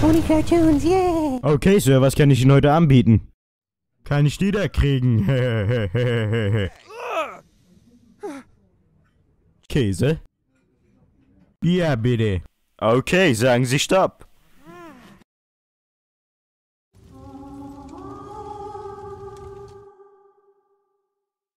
Tony Cartoons, yeah! Okay, Sir, was kann ich Ihnen heute anbieten? Kann ich die da kriegen? Käse? Ja, bitte. Okay, sagen Sie Stopp.